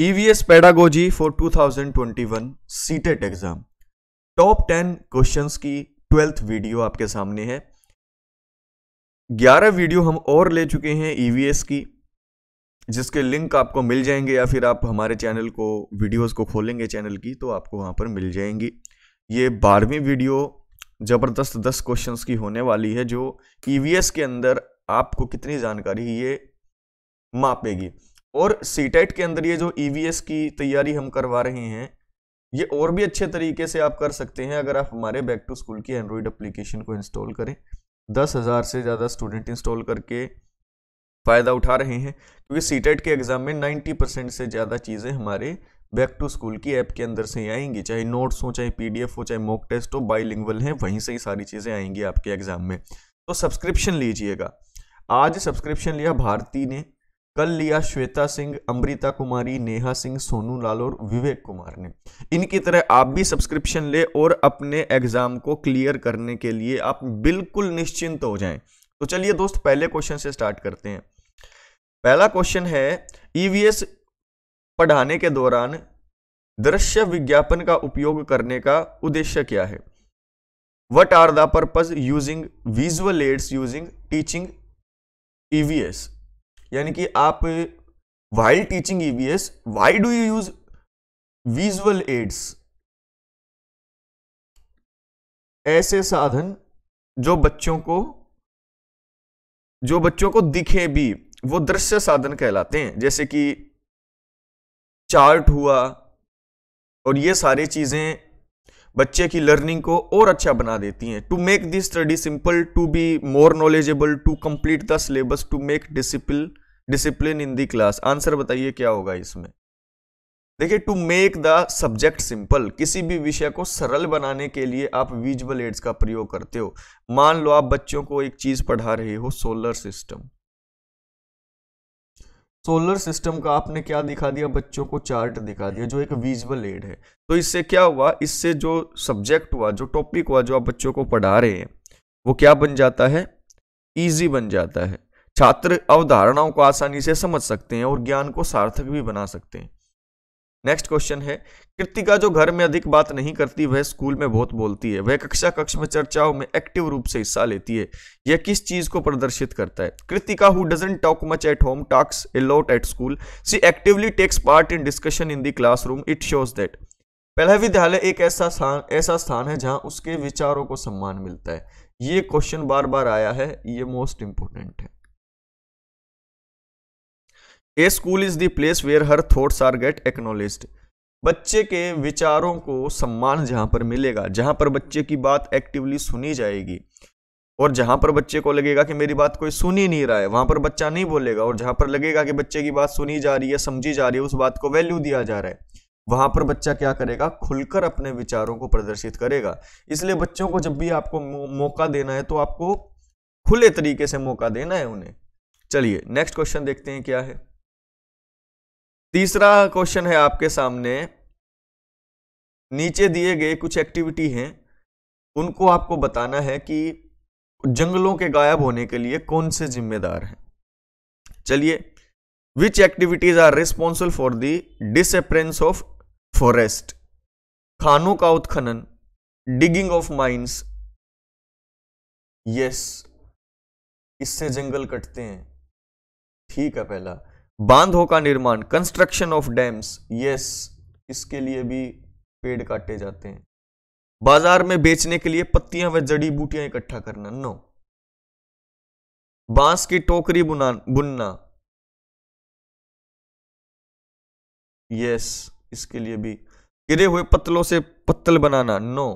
EVS pedagogy for 2021 CTET exam top ten questions की twelfth video आपके सामने है ग्यारह वीडियो हम और ले चुके हैं ईवीएस e की जिसके लिंक आपको मिल जाएंगे या फिर आप हमारे चैनल को वीडियोस को खोलेंगे चैनल की तो आपको वहां पर मिल जाएंगी ये बारहवीं वीडियो ज़बरदस्त दस क्वेश्चंस की होने वाली है जो ईवीएस e के अंदर आपको कितनी जानकारी ये मापेगी और सीटेट e के अंदर ये जो ईवीएस e की तैयारी हम करवा रहे हैं ये और भी अच्छे तरीके से आप कर सकते हैं अगर आप हमारे बैक टू स्कूल की एंड्रॉयड एप्लीकेशन को इंस्टॉल करें दस हज़ार से ज़्यादा स्टूडेंट इंस्टॉल करके फ़ायदा उठा रहे हैं क्योंकि सीटेट e के एग्ज़ाम में नाइन्टी परसेंट से ज़्यादा चीज़ें हमारे बैक टू स्कूल की ऐप के अंदर से ही आएंगी चाहे नोट्स हो चाहे पी हो चाहे मॉक टेस्ट हो बाई हैं वहीं से ही सारी चीज़ें आएंगी आपके एग्ज़ाम में तो सब्सक्रिप्शन लीजिएगा आज सब्सक्रिप्शन लिया भारती ने कल लिया श्वेता सिंह अमृता कुमारी नेहा सिंह सोनू लाल और विवेक कुमार ने इनकी तरह आप भी सब्सक्रिप्शन ले और अपने एग्जाम को क्लियर करने के लिए आप बिल्कुल निश्चिंत हो जाएं तो चलिए दोस्त पहले क्वेश्चन से स्टार्ट करते हैं पहला क्वेश्चन है ईवीएस e पढ़ाने के दौरान दृश्य विज्ञापन का उपयोग करने का उद्देश्य क्या है what are the purpose using visual aids using teaching EVS यानी कि आप while teaching EVS why do you use visual aids ऐसे साधन जो बच्चों को जो बच्चों को दिखे भी वो दृश्य साधन कहलाते हैं जैसे कि चार्ट हुआ और ये सारी चीज़ें बच्चे की लर्निंग को और अच्छा बना देती हैं to make this study simple to be more knowledgeable to complete the syllabus to make discipline discipline in the class answer बताइए क्या होगा इसमें देखिए to make the subject simple किसी भी विषय को सरल बनाने के लिए आप विजुअल एड्स का प्रयोग करते हो मान लो आप बच्चों को एक चीज पढ़ा रहे हो सोलर सिस्टम सोलर सिस्टम का आपने क्या दिखा दिया बच्चों को चार्ट दिखा दिया जो एक विजुअल एड है तो इससे क्या हुआ इससे जो सब्जेक्ट हुआ जो टॉपिक हुआ जो आप बच्चों को पढ़ा रहे हैं वो क्या बन जाता है ईजी बन जाता है छात्र अवधारणाओं को आसानी से समझ सकते हैं और ज्ञान को सार्थक भी बना सकते हैं नेक्स्ट क्वेश्चन है कृतिका जो घर में अधिक बात नहीं करती वह स्कूल में बहुत बोलती है वह कक्षा कक्ष में चर्चाओं में एक्टिव रूप से हिस्सा लेती है यह किस चीज को प्रदर्शित करता है Kritika who doesn't talk much at home talks a lot at school she actively takes part in discussion in the class it shows that पहला विद्यालय एक ऐसा स्थान ऐसा स्थान है जहां उसके विचारों को सम्मान मिलता है ये क्वेश्चन बार बार आया है ये मोस्ट इंपोर्टेंट है a school is the place where her thoughts are get acknowledged बच्चे के विचारों को सम्मान जहाँ पर मिलेगा जहाँ पर बच्चे की बात एक्टिवली सुनी जाएगी और जहाँ पर बच्चे को लगेगा कि मेरी बात कोई सुन ही नहीं रहा है वहाँ पर बच्चा नहीं बोलेगा और जहाँ पर लगेगा कि बच्चे की बात सुनी जा रही है समझी जा रही है उस बात को वैल्यू दिया जा रहा है वहाँ पर बच्चा क्या करेगा खुलकर अपने विचारों को प्रदर्शित करेगा इसलिए बच्चों को जब भी आपको मौका देना है तो आपको खुले तरीके से मौका देना है उन्हें चलिए नेक्स्ट क्वेश्चन देखते हैं क्या है तीसरा क्वेश्चन है आपके सामने नीचे दिए गए कुछ एक्टिविटी हैं उनको आपको बताना है कि जंगलों के गायब होने के लिए कौन से जिम्मेदार हैं चलिए which activities are responsible for the disappearance of forest खानों का उत्खनन डिगिंग ऑफ माइंस यस इससे जंगल कटते हैं ठीक है पहला बांधों का निर्माण कंस्ट्रक्शन ऑफ डैम्स यस इसके लिए भी पेड़ काटे जाते हैं बाजार में बेचने के लिए पत्तियां व जड़ी बूटियां इकट्ठा करना नो बांस की टोकरी बुना बुनना यस इसके लिए भी गिरे हुए पत्तलों से पत्तल बनाना नो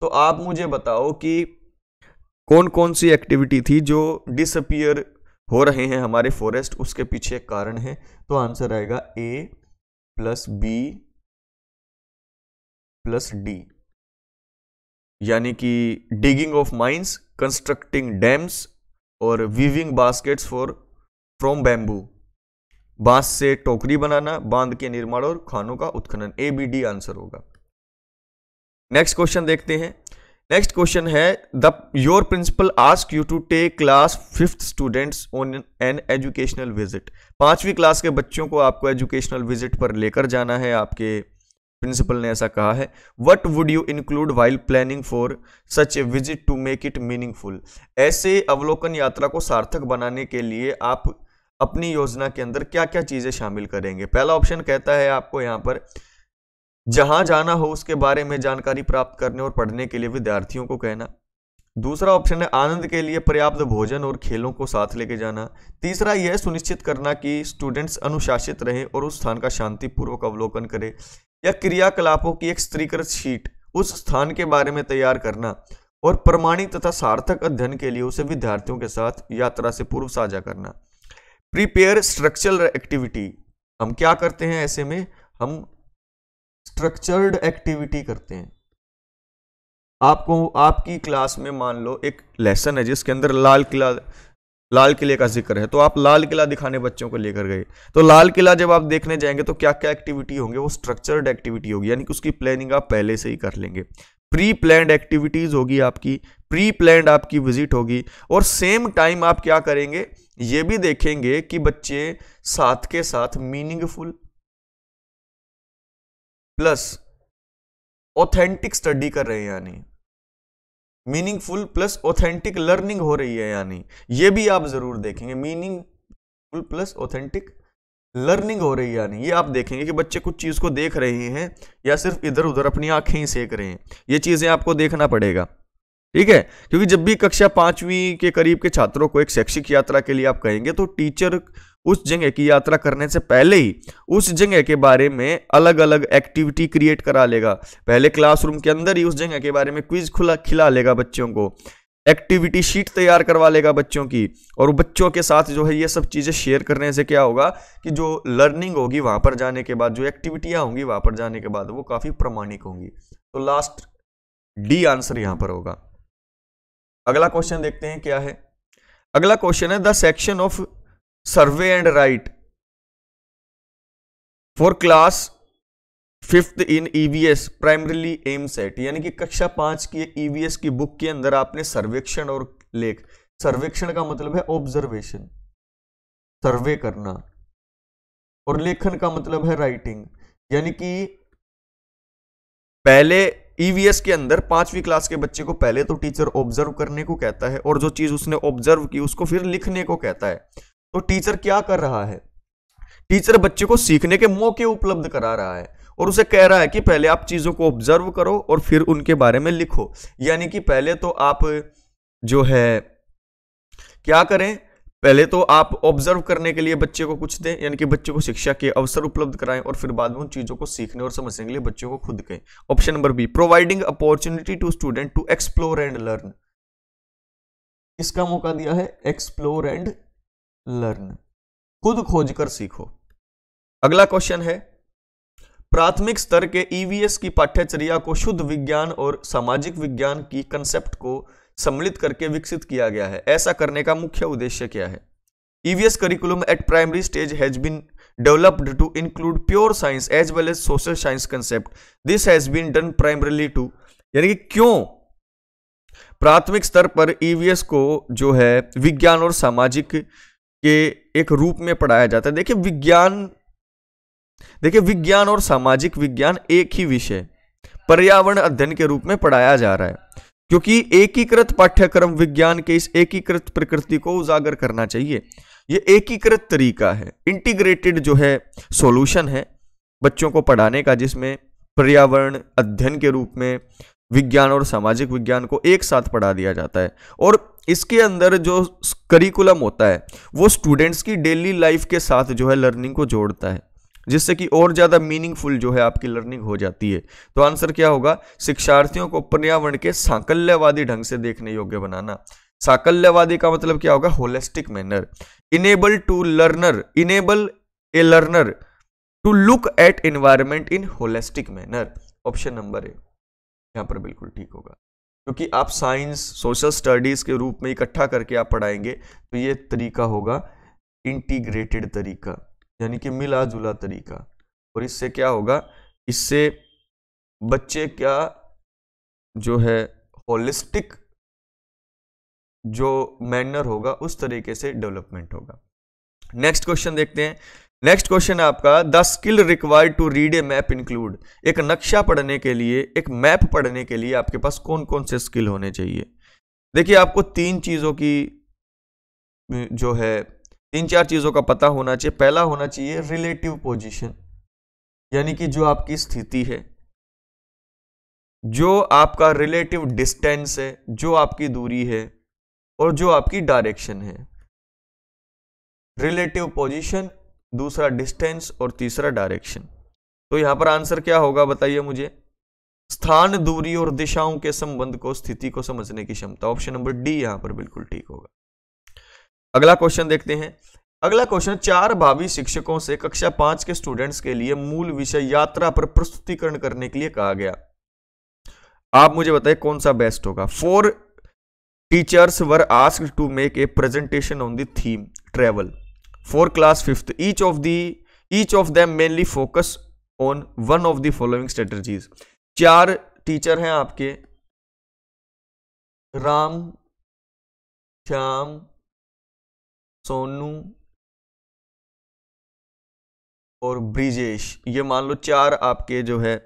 तो आप मुझे बताओ कि कौन कौन सी एक्टिविटी थी जो डिसअपियर हो रहे हैं हमारे फॉरेस्ट उसके पीछे एक कारण है तो आंसर आएगा A plus B plus D यानी कि digging of mines constructing dams और weaving baskets for from bamboo बांस से टोकरी बनाना बांध के निर्माण और खानों का उत्खनन ए बी डी आंसर होगा नेक्स्ट क्वेश्चन देखते हैं नेक्स्ट क्वेश्चन है the your principal ask you to take class fifth students on an educational visit पांचवी क्लास के बच्चों को आपको एजुकेशनल विजिट पर लेकर जाना है आपके प्रिंसिपल ने ऐसा कहा है what would you include while planning for such a visit to make it meaningful ऐसे अवलोकन यात्रा को सार्थक बनाने के लिए आप अपनी योजना के अंदर क्या क्या चीज़ें शामिल करेंगे पहला ऑप्शन कहता है आपको यहाँ पर जहां जाना हो उसके बारे में जानकारी प्राप्त करने और पढ़ने के लिए विद्यार्थियों को कहना दूसरा ऑप्शन है आनंद के लिए पर्याप्त भोजन और खेलों को साथ लेके जाना तीसरा यह सुनिश्चित करना कि स्टूडेंट्स अनुशासित रहें और उस स्थान का शांतिपूर्वक अवलोकन करें या क्रियाकलापों की एक स्त्रीकृत शीट उस स्थान के बारे में तैयार करना और प्रमाणिक तथा सार्थक अध्ययन के लिए उसे विद्यार्थियों के साथ यात्रा से पूर्व साझा करना प्रिपेयर स्ट्रक्चरल एक्टिविटी हम क्या करते हैं ऐसे में हम स्ट्रक्चर्ड एक्टिविटी करते हैं आपको आपकी क्लास में मान लो एक लेसन है जिसके अंदर लाल किला लाल किले का जिक्र है तो आप लाल किला दिखाने बच्चों को लेकर गए तो लाल किला जब आप देखने जाएंगे तो क्या क्या एक्टिविटी होंगे वो स्ट्रक्चर्ड एक्टिविटी होगी यानी कि उसकी प्लानिंग आप पहले से ही कर लेंगे प्री प्लैंड एक्टिविटीज़ होगी आपकी प्री प्लैंड आपकी विजिट होगी और सेम टाइम आप क्या करेंगे ये भी देखेंगे कि बच्चे साथ के साथ मीनिंगफुल प्लस ऑथेंटिक स्टडी कर रहे हैं यानी मीनिंगफुल प्लस ऑथेंटिक लर्निंग हो रही है यानी ये भी आप जरूर देखेंगे मीनिंगफुल प्लस ऑथेंटिक लर्निंग हो रही है यानी ये आप देखेंगे कि बच्चे कुछ चीज़ को देख रहे हैं या सिर्फ इधर उधर अपनी आंखें ही सेक रहे हैं ये चीज़ें आपको देखना पड़ेगा ठीक है क्योंकि जब भी कक्षा पांचवी के करीब के छात्रों को एक शैक्षिक यात्रा के लिए आप कहेंगे तो टीचर उस जगह की यात्रा करने से पहले ही उस जगह के बारे में अलग अलग एक्टिविटी क्रिएट करा लेगा पहले क्लासरूम के अंदर ही उस जगह के बारे में क्विज खुला खिला लेगा बच्चों को एक्टिविटी शीट तैयार करवा लेगा बच्चों की और बच्चों के साथ जो है ये सब चीज़ें शेयर करने से क्या होगा कि जो लर्निंग होगी वहाँ पर जाने के बाद जो एक्टिविटियाँ होंगी वहाँ पर जाने के बाद वो काफ़ी प्रमाणिक होंगी तो लास्ट डी आंसर यहाँ पर होगा अगला क्वेश्चन देखते हैं क्या है अगला क्वेश्चन है the section of survey and write for class fifth in EVS e primarily aims at यानी कि कक्षा पांच की ईवीएस e की बुक के अंदर आपने सर्वेक्षण और लेख सर्वेक्षण का मतलब है ऑब्जर्वेशन सर्वे करना और लेखन का मतलब है राइटिंग यानी कि पहले ईवीएस e के अंदर पांचवी क्लास के बच्चे को पहले तो टीचर ऑब्जर्व करने को कहता है और जो चीज उसने ऑब्जर्व की उसको फिर लिखने को कहता है तो टीचर क्या कर रहा है टीचर बच्चे को सीखने के मौके उपलब्ध करा रहा है और उसे कह रहा है कि पहले आप चीज़ों को ऑब्जर्व करो और फिर उनके बारे में लिखो यानी कि पहले तो आप जो है क्या करें पहले तो आप ऑब्जर्व करने के लिए बच्चे को कुछ दें यानी कि बच्चे को शिक्षा के अवसर उपलब्ध कराएं और फिर बाद में उन चीज़ों को सीखने और समझने के लिए बच्चों को खुद कहें option number B providing opportunity to student to explore and learn इसका मौका दिया है एक्सप्लोर एंड लर्न खुद खोजकर सीखो अगला क्वेश्चन है प्राथमिक स्तर के ईवीएस e की पाठ्यचर्या को शुद्ध विज्ञान और सामाजिक विज्ञान की कंसेप्ट को सम्मिलित करके विकसित किया गया है ऐसा करने का मुख्य उद्देश्य क्या है EVS curriculum at primary stage has been developed to include pure science as well as social science concept this has been done primarily to यानी कि क्यों प्राथमिक स्तर पर ईवीएस e को जो है विज्ञान और सामाजिक के एक रूप में पढ़ाया जाता है देखिए विज्ञान देखिए विज्ञान और सामाजिक विज्ञान एक ही विषय पर्यावरण अध्ययन के रूप में पढ़ाया जा रहा है क्योंकि एकीकृत पाठ्यक्रम विज्ञान के इस एकीकृत प्रकृति को उजागर करना चाहिए यह एकीकृत तरीका है इंटीग्रेटेड जो है सॉल्यूशन है बच्चों को पढ़ाने का जिसमें पर्यावरण अध्ययन के रूप में विज्ञान और सामाजिक विज्ञान को एक साथ पढ़ा दिया जाता है और इसके अंदर जो करिकुलम होता है वो स्टूडेंट्स की डेली लाइफ के साथ जो है लर्निंग को जोड़ता है जिससे कि और ज़्यादा मीनिंगफुल जो है आपकी लर्निंग हो जाती है तो आंसर क्या होगा शिक्षार्थियों को पर्यावरण के साकल्यवादी ढंग से देखने योग्य बनाना साकल्यवादी का मतलब क्या होगा holistic manner enable to learner enable a learner to look at environment in holistic manner option number A यहाँ पर बिल्कुल ठीक होगा क्योंकि आप साइंस सोशल स्टडीज़ के रूप में इकट्ठा करके आप पढ़ाएंगे तो ये तरीका होगा इंटीग्रेटेड तरीका यानी कि मिला जुला तरीका और इससे क्या होगा इससे बच्चे का जो है होलिस्टिक जो मैनर होगा उस तरीके से डेवलपमेंट होगा नेक्स्ट क्वेश्चन देखते हैं नेक्स्ट क्वेश्चन है आपका the skill required to read a map include एक नक्शा पढ़ने के लिए एक मैप पढ़ने के लिए आपके पास कौन कौन से स्किल होने चाहिए देखिए आपको तीन चीज़ों की जो है तीन चार चीज़ों का पता होना चाहिए पहला होना चाहिए रिलेटिव पोजिशन यानी कि जो आपकी स्थिति है जो आपका रिलेटिव डिस्टेंस है जो आपकी दूरी है और जो आपकी डायरेक्शन है रिलेटिव पोजीशन दूसरा डिस्टेंस और तीसरा डायरेक्शन तो यहां पर आंसर क्या होगा बताइए मुझे स्थान दूरी और दिशाओं के संबंध को स्थिति को समझने की क्षमता ऑप्शन नंबर डी यहां पर बिल्कुल ठीक होगा अगला क्वेश्चन देखते हैं अगला क्वेश्चन चार भावी शिक्षकों से कक्षा पांच के स्टूडेंट्स के लिए मूल विषय यात्रा पर प्रस्तुतिकरण करने के लिए कहा गया आप मुझे बताइए कौन सा बेस्ट होगा four teachers were ask to make a presentation on the theme travel for class fifth each of the each of them mainly focus on one of the following strategies चार टीचर हैं आपके राम श्याम सोनू और ब्रिजेश ये मान लो चार आपके जो है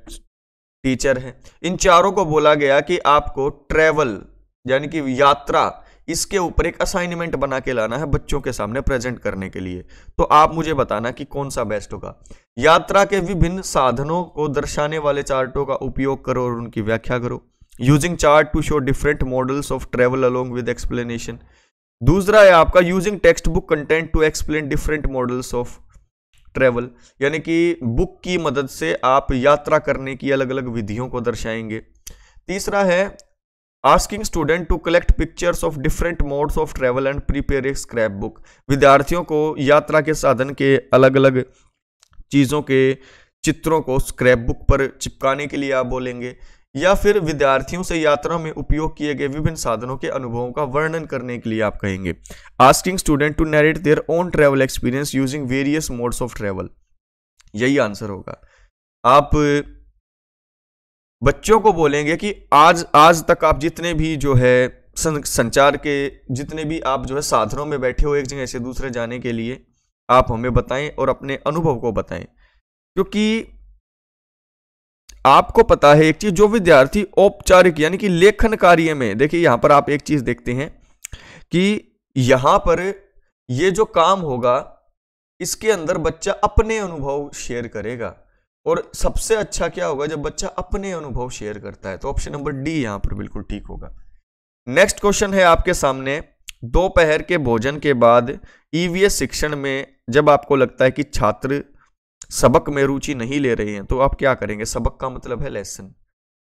टीचर हैं इन चारों को बोला गया कि आपको ट्रेवल यानी कि यात्रा इसके ऊपर एक असाइनमेंट बना के लाना है बच्चों के सामने प्रेजेंट करने के लिए तो आप मुझे बताना कि कौन सा बेस्ट होगा यात्रा के विभिन्न साधनों को दर्शाने वाले चार्टों का उपयोग करो और उनकी व्याख्या करो using chart to show different models of travel along with explanation दूसरा है आपका using text book content to explain different models of travel यानी कि बुक की मदद से आप यात्रा करने की अलग अलग विधियों को दर्शाएंगे तीसरा है asking student to collect pictures of different modes of travel and prepare a scrap book विद्यार्थियों को यात्रा के साधन के अलग अलग चीज़ों के चित्रों को स्क्रैप बुक पर चिपकाने के लिए आप बोलेंगे या फिर विद्यार्थियों से यात्रा में उपयोग किए गए विभिन्न साधनों के अनुभवों का वर्णन करने के लिए आप कहेंगे asking student to narrate their own travel experience using various modes of travel यही आंसर होगा आप बच्चों को बोलेंगे कि आज आज तक आप जितने भी जो है सं, संचार के जितने भी आप जो है साधनों में बैठे हो एक जगह से दूसरे जाने के लिए आप हमें बताएं और अपने अनुभव को बताएं क्योंकि आपको पता है एक चीज जो विद्यार्थी औपचारिक यानी कि लेखन कार्य में देखिए यहां पर आप एक चीज देखते हैं कि यहां पर ये जो काम होगा इसके अंदर बच्चा अपने अनुभव शेयर करेगा और सबसे अच्छा क्या होगा जब बच्चा अपने अनुभव शेयर करता है तो ऑप्शन नंबर डी यहां पर बिल्कुल ठीक होगा नेक्स्ट क्वेश्चन है आपके सामने दोपहर के भोजन के बाद ईवीएस e शिक्षण में जब आपको लगता है कि छात्र सबक में रुचि नहीं ले रहे हैं तो आप क्या करेंगे सबक का मतलब है लेसन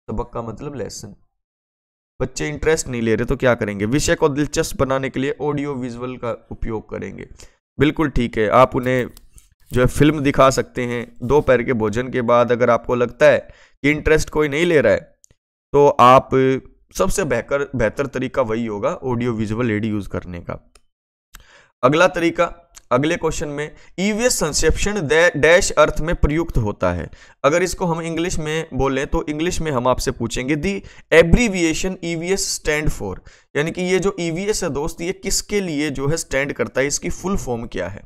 सबक का मतलब लेसन बच्चे इंटरेस्ट नहीं ले रहे तो क्या करेंगे विषय को दिलचस्प बनाने के लिए ऑडियो विजुअल का उपयोग करेंगे बिल्कुल ठीक है आप उन्हें जो है फिल्म दिखा सकते हैं दोपहर के भोजन के बाद अगर आपको लगता है कि इंटरेस्ट कोई नहीं ले रहा है तो आप सबसे बेहतर बेहतर तरीका वही होगा ऑडियो विजुअल एड यूज करने का अगला तरीका अगले क्वेश्चन में ईवीएस कंसेप्शन डैश अर्थ में प्रयुक्त होता है अगर इसको हम इंग्लिश में बोलें तो इंग्लिश में हम आपसे पूछेंगे the abbreviation EVS stand for यानी कि ये जो ईवीएस e है दोस्त ये किसके लिए जो है स्टैंड करता है इसकी फुल फॉर्म क्या है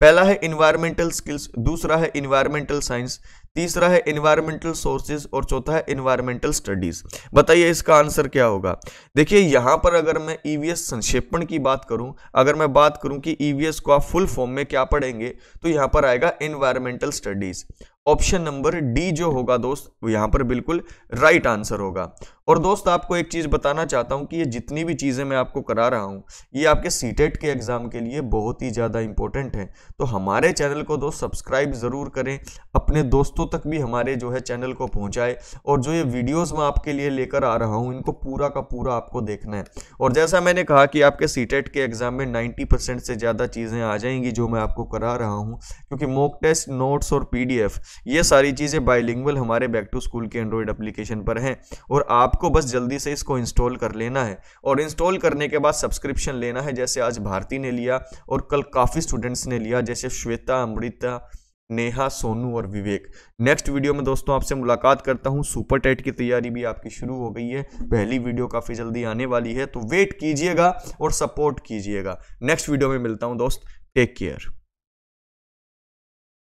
पहला है इन्वायरमेंटल स्किल्स दूसरा है इन्वायरमेंटल साइंस तीसरा है इन्वायरमेंटल सोर्सेज और चौथा है इन्वायरमेंटल स्टडीज बताइए इसका आंसर क्या होगा देखिए यहाँ पर अगर मैं ईवीएस e संक्षेपण की बात करूँ अगर मैं बात करूँ कि ईवीएस e को आप फुल फॉर्म में क्या पढ़ेंगे तो यहाँ पर आएगा environmental studies option number D जो होगा दोस्त वो यहाँ पर बिल्कुल राइट आंसर होगा और दोस्त आपको एक चीज़ बताना चाहता हूँ कि ये जितनी भी चीज़ें मैं आपको करा रहा हूँ ये आपके सीटेट e के एग्ज़ाम के लिए बहुत ही ज़्यादा इंपॉर्टेंट है तो हमारे चैनल को दोस्त सब्सक्राइब ज़रूर करें अपने दोस्तों तक भी हमारे जो है चैनल को पहुंचाए और जो ये वीडियोस मैं आपके लिए लेकर आ रहा हूँ इनको पूरा का पूरा आपको देखना है और जैसा मैंने कहा कि आपके सी e के एग्ज़ाम में नाइन्टी से ज़्यादा चीज़ें आ जाएंगी जो मैं आपको करा रहा हूँ क्योंकि मॉक टेस्ट नोट्स और पी ये सारी चीज़ें बाइलिंगल हमारे बैक टू स्कूल के एंड्रॉयड अप्लीकेशन पर हैं और आपको बस जल्दी से इसको इंस्टॉल कर लेना है और इंस्टॉल करने के बाद सब्सक्रिप्शन लेना है जैसे आज भारती ने लिया और कल काफ़ी स्टूडेंट्स ने लिया जैसे श्वेता अमृता नेहा सोनू और विवेक नेक्स्ट वीडियो में दोस्तों आपसे मुलाकात करता हूँ सुपर टेट की तैयारी भी आपकी शुरू हो गई है पहली वीडियो काफ़ी जल्दी आने वाली है तो वेट कीजिएगा और सपोर्ट कीजिएगा नेक्स्ट वीडियो में मिलता हूँ दोस्त टेक केयर